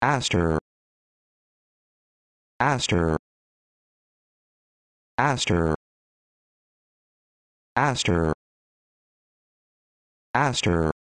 Aster Aster Aster Aster Aster